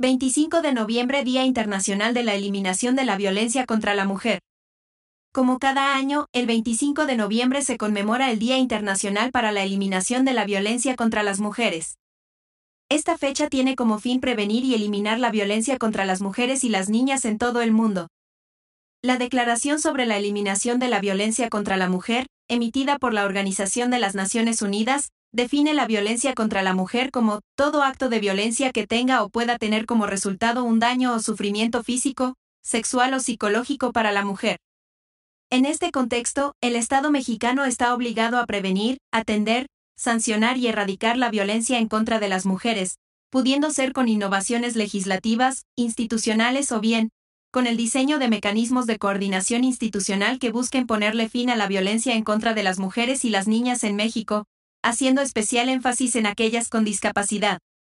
25 de noviembre Día Internacional de la Eliminación de la Violencia contra la Mujer. Como cada año, el 25 de noviembre se conmemora el Día Internacional para la Eliminación de la Violencia contra las Mujeres. Esta fecha tiene como fin prevenir y eliminar la violencia contra las mujeres y las niñas en todo el mundo. La Declaración sobre la Eliminación de la Violencia contra la Mujer, emitida por la Organización de las Naciones Unidas, define la violencia contra la mujer como todo acto de violencia que tenga o pueda tener como resultado un daño o sufrimiento físico, sexual o psicológico para la mujer. En este contexto, el Estado mexicano está obligado a prevenir, atender, sancionar y erradicar la violencia en contra de las mujeres, pudiendo ser con innovaciones legislativas, institucionales o bien, con el diseño de mecanismos de coordinación institucional que busquen ponerle fin a la violencia en contra de las mujeres y las niñas en México, haciendo especial énfasis en aquellas con discapacidad,